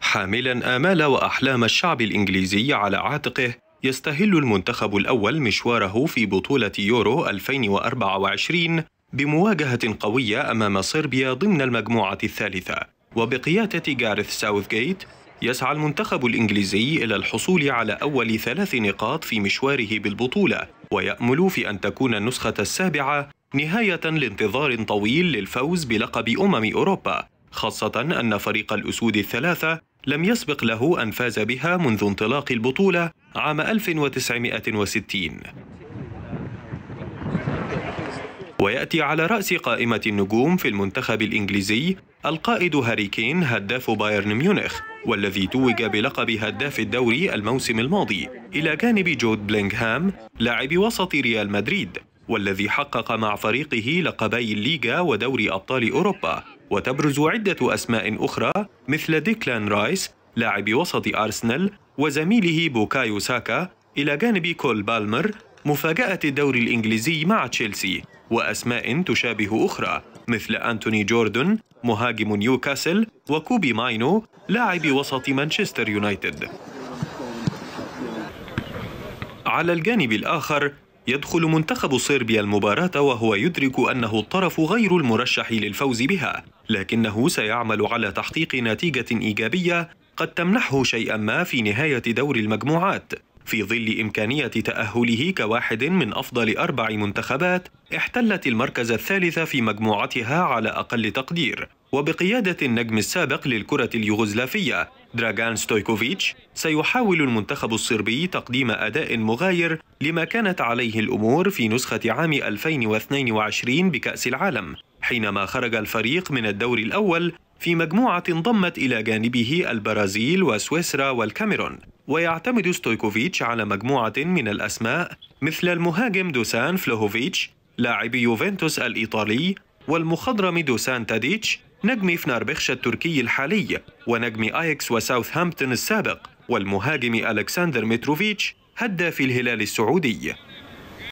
حاملا آمال وأحلام الشعب الإنجليزي على عاتقه يستهل المنتخب الأول مشواره في بطولة يورو 2024 بمواجهة قوية أمام صربيا ضمن المجموعة الثالثة وبقيادة جارث ساوثجيت يسعى المنتخب الإنجليزي إلى الحصول على أول ثلاث نقاط في مشواره بالبطولة ويأمل في أن تكون النسخة السابعة نهاية لانتظار طويل للفوز بلقب أمم أوروبا خاصة أن فريق الأسود الثلاثة لم يسبق له أن فاز بها منذ انطلاق البطولة عام 1960 ويأتي على رأس قائمة النجوم في المنتخب الإنجليزي القائد هاري كين هداف بايرن ميونخ والذي توج بلقب هداف الدوري الموسم الماضي إلى جانب جود بلينغهام لاعب وسط ريال مدريد والذي حقق مع فريقه لقبي الليغا ودوري أبطال أوروبا وتبرز عدة أسماء أخرى مثل ديكلان رايس لاعب وسط أرسنال وزميله بوكايو ساكا إلى جانب كول بالمر مفاجأة الدوري الإنجليزي مع تشيلسي وأسماء تشابه أخرى مثل أنتوني جوردن مهاجم نيوكاسل وكوبي ماينو لاعب وسط مانشستر يونايتد على الجانب الآخر يدخل منتخب صربيا المباراة وهو يدرك أنه الطرف غير المرشح للفوز بها، لكنه سيعمل على تحقيق نتيجة إيجابية قد تمنحه شيئا ما في نهاية دور المجموعات، في ظل إمكانية تأهله كواحد من أفضل أربع منتخبات احتلت المركز الثالث في مجموعتها على أقل تقدير، وبقيادة النجم السابق للكرة اليوغوسلافية دراغان ستويكوفيتش سيحاول المنتخب الصربي تقديم أداء مغاير لما كانت عليه الأمور في نسخة عام 2022 بكأس العالم حينما خرج الفريق من الدور الأول في مجموعة انضمت إلى جانبه البرازيل وسويسرا والكاميرون ويعتمد ستويكوفيتش على مجموعة من الأسماء مثل المهاجم دوسان فلوهوفيتش لاعب يوفنتوس الإيطالي والمخضرم دوسان تاديتش نجم فناربخش التركي الحالي ونجم آيكس وساوثهامبتون السابق والمهاجم ألكسندر متروفيتش هدى في الهلال السعودي